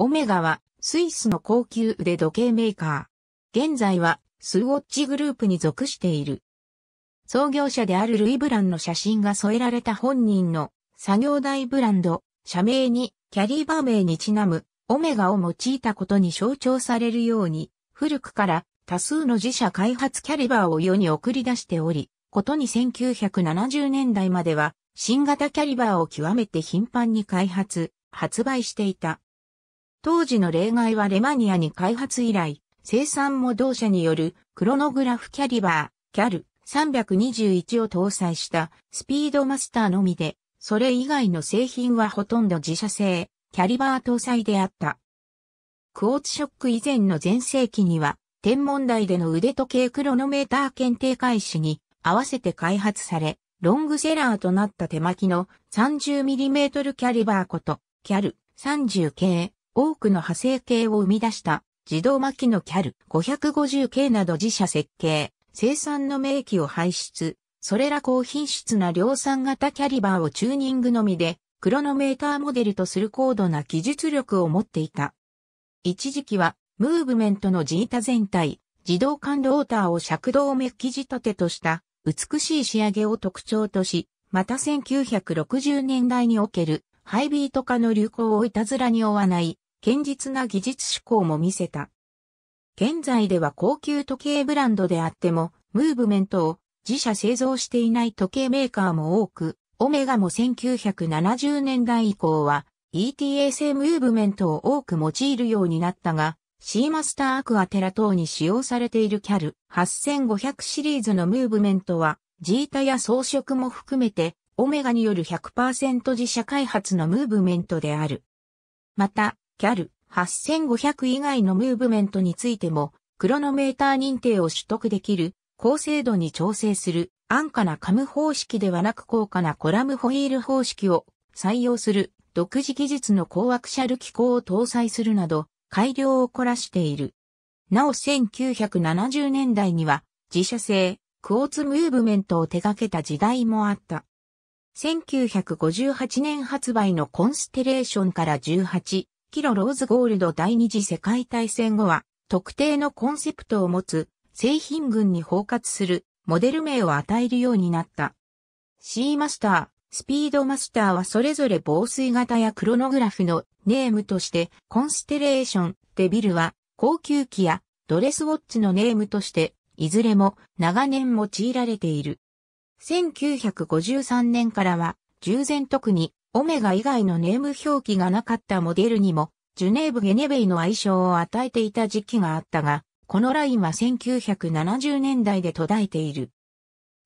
オメガはスイスの高級腕時計メーカー。現在はスウォッチグループに属している。創業者であるルイ・ブランの写真が添えられた本人の作業台ブランド、社名にキャリーバー名にちなむオメガを用いたことに象徴されるように、古くから多数の自社開発キャリバーを世に送り出しており、ことに1970年代までは新型キャリバーを極めて頻繁に開発、発売していた。当時の例外はレマニアに開発以来、生産も同社によるクロノグラフキャリバー、キャル321を搭載したスピードマスターのみで、それ以外の製品はほとんど自社製、キャリバー搭載であった。クォーツショック以前の前世紀には、天文台での腕時計クロノメーター検定開始に合わせて開発され、ロングセラーとなった手巻きの 30mm キャリバーこと、キャル30系多くの派生系を生み出した自動巻きのキャル550系など自社設計、生産の名機を排出、それら高品質な量産型キャリバーをチューニングのみで、クロノメーターモデルとする高度な技術力を持っていた。一時期は、ムーブメントのジータ全体、自動管ローターを尺動メッキ仕立てとした美しい仕上げを特徴とし、また1960年代におけるハイビート化の流行をいたずらに追わない堅実な技術志向も見せた。現在では高級時計ブランドであっても、ムーブメントを自社製造していない時計メーカーも多く、オメガも1970年代以降は ETA 製ムーブメントを多く用いるようになったが、シーマスターアクアテラ等に使用されているキャル8500シリーズのムーブメントは、ジータや装飾も含めて、オメガによる100%自社開発のムーブメントである。また、キャル8500以外のムーブメントについても、クロノメーター認定を取得できる、高精度に調整する、安価なカム方式ではなく高価なコラムホイール方式を採用する、独自技術の高アクシャル機構を搭載するなど、改良を凝らしている。なお1970年代には、自社製、クォーツムーブメントを手掛けた時代もあった。1958年発売のコンステレーションから18、キロローズゴールド第二次世界大戦後は、特定のコンセプトを持つ製品群に包括するモデル名を与えるようになった。シーマスター、スピードマスターはそれぞれ防水型やクロノグラフのネームとして、コンステレーション、デビルは高級機やドレスウォッチのネームとして、いずれも長年用いられている。1953年からは、従前特にオメガ以外のネーム表記がなかったモデルにも、ジュネーブ・ゲネベイの愛称を与えていた時期があったが、このラインは1970年代で途絶えている。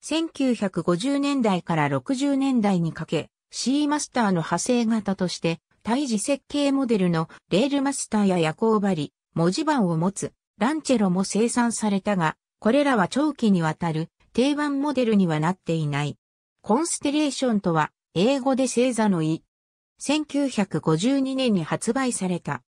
1950年代から60年代にかけ、シーマスターの派生型として、胎児設計モデルのレールマスターや夜行針、文字盤を持つランチェロも生産されたが、これらは長期にわたる定番モデルにはなっていない。コンステレーションとは、英語で星座の意。1952年に発売された。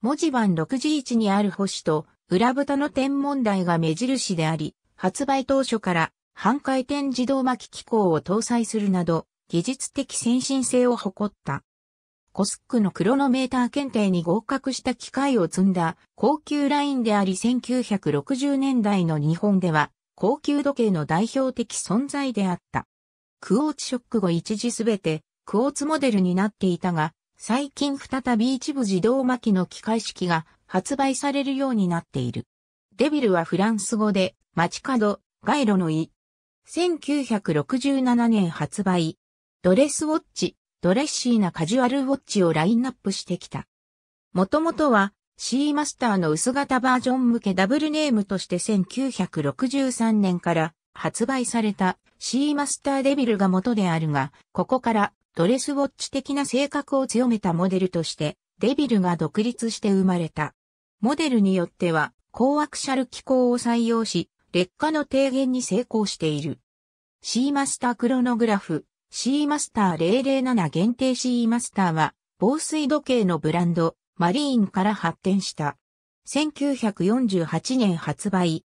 文字盤6時1にある星と裏蓋の天文台が目印であり、発売当初から半回転自動巻き機構を搭載するなど、技術的先進性を誇った。コスックのクロノメーター検定に合格した機械を積んだ高級ラインであり1960年代の日本では高級時計の代表的存在であった。クォーツショック後一時すべてクォーツモデルになっていたが、最近再び一部自動巻きの機械式が発売されるようになっている。デビルはフランス語で街角、街路の意。1967年発売。ドレスウォッチ、ドレッシーなカジュアルウォッチをラインナップしてきた。もともとは、シーマスターの薄型バージョン向けダブルネームとして1963年から発売されたシーマスターデビルが元であるが、ここからドレスウォッチ的な性格を強めたモデルとしてデビルが独立して生まれた。モデルによっては、高アクシャル機構を採用し、劣化の低減に成功している。シーマスタークロノグラフ、シーマスター007限定シーマスターは、防水時計のブランド、マリーンから発展した。1948年発売、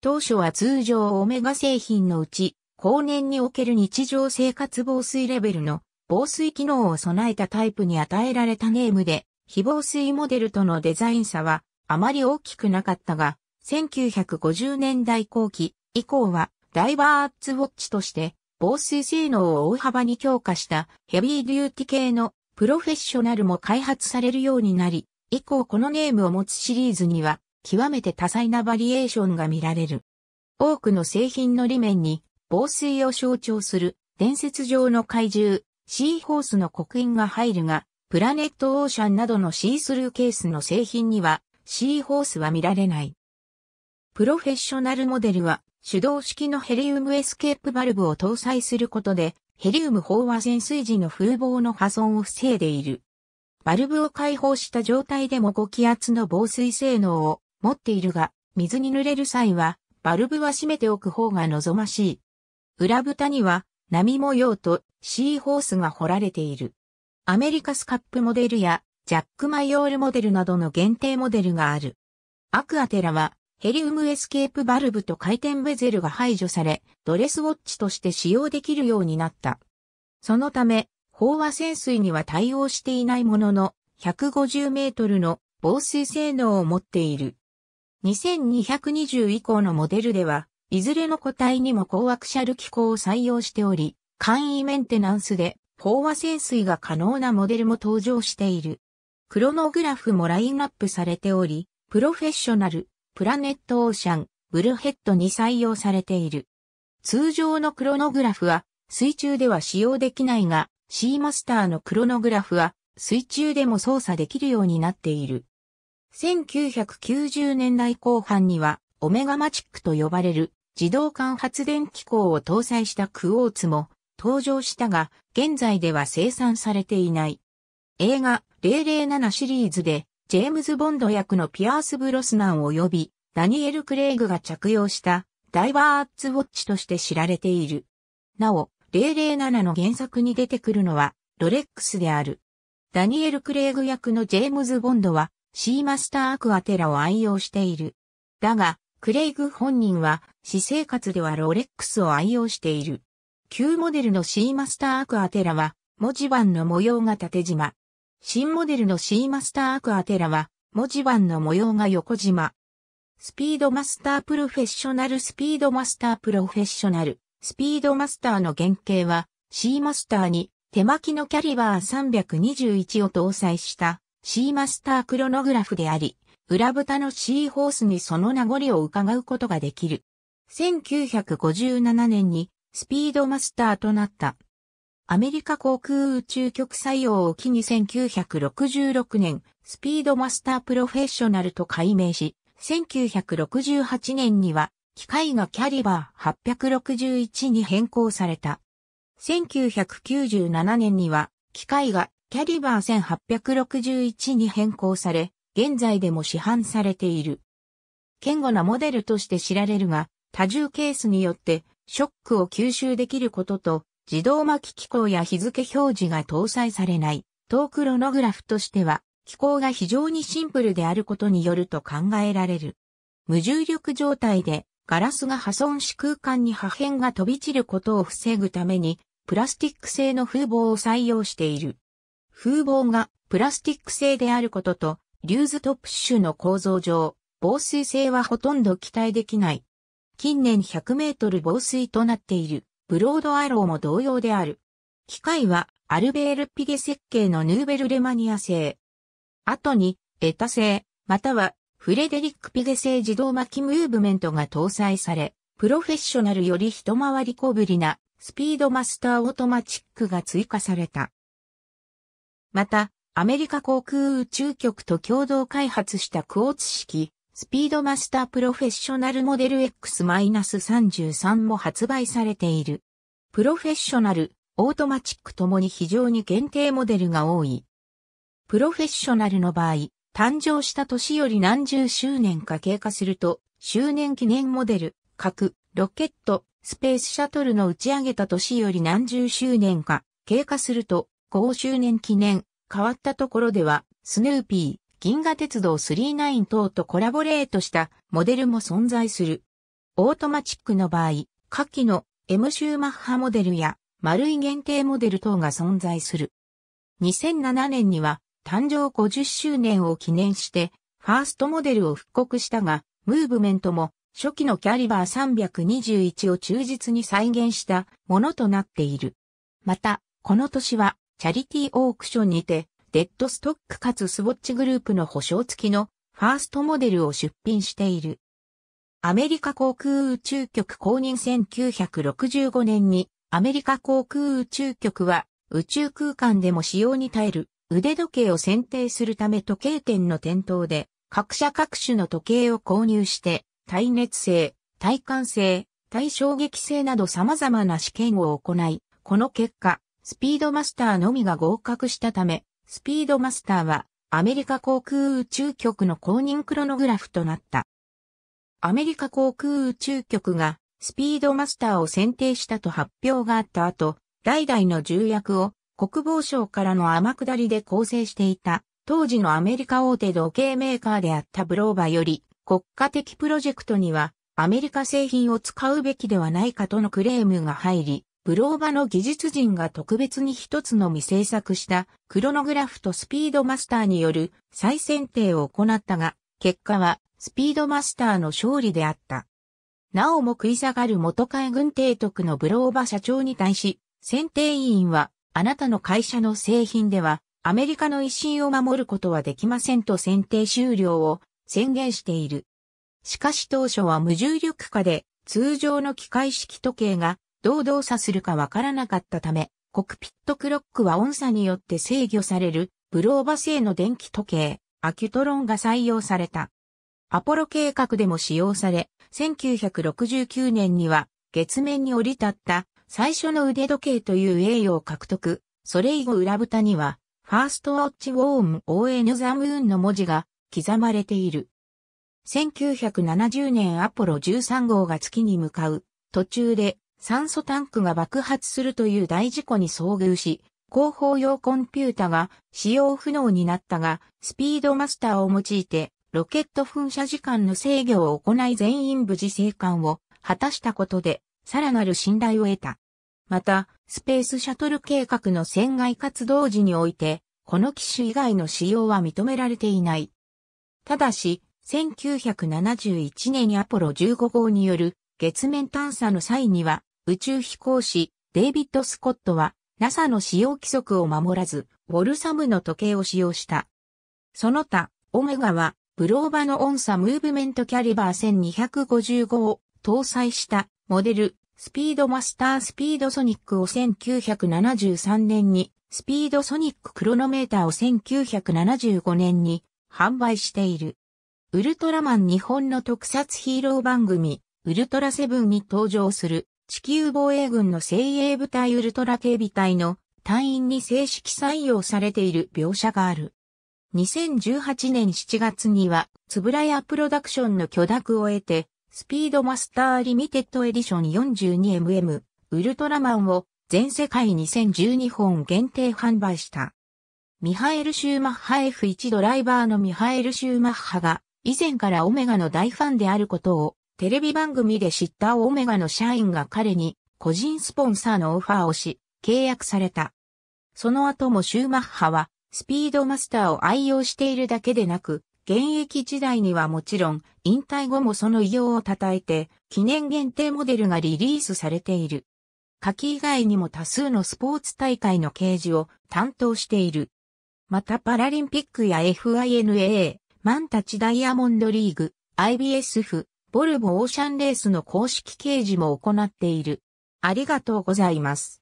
当初は通常オメガ製品のうち、後年における日常生活防水レベルの防水機能を備えたタイプに与えられたネームで、非防水モデルとのデザイン差はあまり大きくなかったが、1950年代後期以降はダイバーアッツウォッチとして防水性能を大幅に強化したヘビーデューティ系のプロフェッショナルも開発されるようになり、以降このネームを持つシリーズには極めて多彩なバリエーションが見られる。多くの製品の裏面に防水を象徴する伝説上の怪獣、シーホースの刻印が入るが、プラネットオーシャンなどのシースルーケースの製品にはシーホースは見られない。プロフェッショナルモデルは手動式のヘリウムエスケープバルブを搭載することで、ヘリウム飽和潜水時の風防の破損を防いでいる。バルブを解放した状態でも5気圧の防水性能を持っているが、水に濡れる際は、バルブは閉めておく方が望ましい。裏蓋には、波模様とシーホースが彫られている。アメリカスカップモデルや、ジャック・マイオールモデルなどの限定モデルがある。アクアテラは、ヘリウムエスケープバルブと回転ベゼルが排除され、ドレスウォッチとして使用できるようになった。そのため、飽和潜水には対応していないものの、150メートルの防水性能を持っている。2220以降のモデルでは、いずれの個体にも高アクシャル機構を採用しており、簡易メンテナンスで飽和潜水が可能なモデルも登場している。クロノグラフもラインナップされており、プロフェッショナル、プラネットオーシャン、ブルヘッドに採用されている。通常のクロノグラフは水中では使用できないが、シーマスターのクロノグラフは水中でも操作できるようになっている。1990年代後半には、オメガマチックと呼ばれる自動間発電機構を搭載したクオーツも登場したが、現在では生産されていない。映画007シリーズで、ジェームズ・ボンド役のピアース・ブロスナン及び、ダニエル・クレイグが着用したダイバーツウォッチとして知られている。なお、007の原作に出てくるのはロレックスである。ダニエル・クレイグ役のジェームズ・ボンドはシーマスターアクアテラを愛用している。だが、クレイグ本人は、私生活ではロレックスを愛用している。旧モデルのシーマスターアクアテラは、文字盤の模様が縦縞。新モデルのシーマスターアクアテラは、文字盤の模様が横縞。スピードマスタープロフェッショナルスピードマスタープロフェッショナル。スピードマスターの原型は、シーマスターに手巻きのキャリバー321を搭載したシーマスタークロノグラフであり、裏蓋のシーホースにその名残を伺うことができる。1957年にスピードマスターとなった。アメリカ航空宇宙局採用を機に1966年、スピードマスタープロフェッショナルと改名し、1968年には機械がキャリバー861に変更された。1997年には機械がキャリバー1861に変更され、現在でも市販されている。堅固なモデルとして知られるが、多重ケースによってショックを吸収できることと、自動巻き機構や日付表示が搭載されない、トークロノグラフとしては、機構が非常にシンプルであることによると考えられる。無重力状態でガラスが破損し空間に破片が飛び散ることを防ぐために、プラスチック製の風防を採用している。風防がプラスチック製であることと、リューズトップ種の構造上、防水性はほとんど期待できない。近年100メートル防水となっている、ブロードアローも同様である。機械は、アルベールピゲ設計のヌーベルレマニア製。後に、エタ製、または、フレデリック・ピゲ製自動巻きムーブメントが搭載され、プロフェッショナルより一回り小ぶりなスピードマスターオートマチックが追加された。また、アメリカ航空宇宙局と共同開発したクォーツ式、スピードマスタープロフェッショナルモデル X-33 も発売されている。プロフェッショナル、オートマチックともに非常に限定モデルが多い。プロフェッショナルの場合、誕生した年より何十周年か経過すると、周年記念モデル、各、ロケット、スペースシャトルの打ち上げた年より何十周年か経過すると、5周年記念、変わったところでは、スヌーピー、銀河鉄道39等とコラボレートしたモデルも存在する。オートマチックの場合、下記の M シューマッハモデルや丸い限定モデル等が存在する。2007年には誕生50周年を記念してファーストモデルを復刻したが、ムーブメントも初期のキャリバー321を忠実に再現したものとなっている。また、この年はチャリティーオークションにて、デッドストックかつスウォッチグループの保証付きのファーストモデルを出品している。アメリカ航空宇宙局公認1965年にアメリカ航空宇宙局は宇宙空間でも使用に耐える腕時計を選定するため時計店の店頭で各社各種の時計を購入して耐熱性、耐寒性、耐衝撃性など様々な試験を行い、この結果、スピードマスターのみが合格したため、スピードマスターはアメリカ航空宇宙局の公認クロノグラフとなった。アメリカ航空宇宙局がスピードマスターを選定したと発表があった後、代々の重役を国防省からの天下りで構成していた、当時のアメリカ大手時計メーカーであったブローバより、国家的プロジェクトにはアメリカ製品を使うべきではないかとのクレームが入り、ブローバの技術人が特別に一つのみ制作したクロノグラフとスピードマスターによる再選定を行ったが、結果はスピードマスターの勝利であった。なおも食い下がる元海軍提督のブローバ社長に対し、選定委員は、あなたの会社の製品では、アメリカの威信を守ることはできませんと選定終了を宣言している。しかし当初は無重力化で、通常の機械式時計がどう動作するかわからなかったため、コクピットクロックは音差によって制御される、ブローバ製の電気時計、アキュトロンが採用された。アポロ計画でも使用され、1969年には月面に降り立った最初の腕時計という栄誉を獲得。それ以後裏蓋には、ファーストウォッチウォーム o ヌ・ザムーンの文字が刻まれている。1970年アポロ13号が月に向かう途中で酸素タンクが爆発するという大事故に遭遇し、広報用コンピュータが使用不能になったが、スピードマスターを用いて、ロケット噴射時間の制御を行い全員無事生還を果たしたことで、さらなる信頼を得た。また、スペースシャトル計画の船外活動時において、この機種以外の使用は認められていない。ただし、1971年にアポロ15号による月面探査の際には、宇宙飛行士、デイビッド・スコットは、NASA の使用規則を守らず、ウォルサムの時計を使用した。その他、オメガは、ブローバの音差ムーブメントキャリバー1255を搭載したモデル、スピードマスタースピードソニックを1973年に、スピードソニッククロノメーターを1975年に販売している。ウルトラマン日本の特撮ヒーロー番組、ウルトラセブンに登場する地球防衛軍の精鋭部隊ウルトラ警備隊の隊員に正式採用されている描写がある。2018年7月には、つぶらやプロダクションの許諾を得て、スピードマスターリミテッドエディション 42mm ウルトラマンを全世界2012本限定販売した。ミハエル・シューマッハ F1 ドライバーのミハエル・シューマッハが以前からオメガの大ファンであることをテレビ番組で知ったオメガの社員が彼に個人スポンサーのオファーをし、契約された。その後もシューマッハはスピードマスターを愛用しているだけでなく、現役時代にはもちろん、引退後もその異業を称えて、記念限定モデルがリリースされている。夏季以外にも多数のスポーツ大会の掲示を担当している。またパラリンピックや FINA、マンタチダイヤモンドリーグ、IBSF、ボルボオーシャンレースの公式掲示も行っている。ありがとうございます。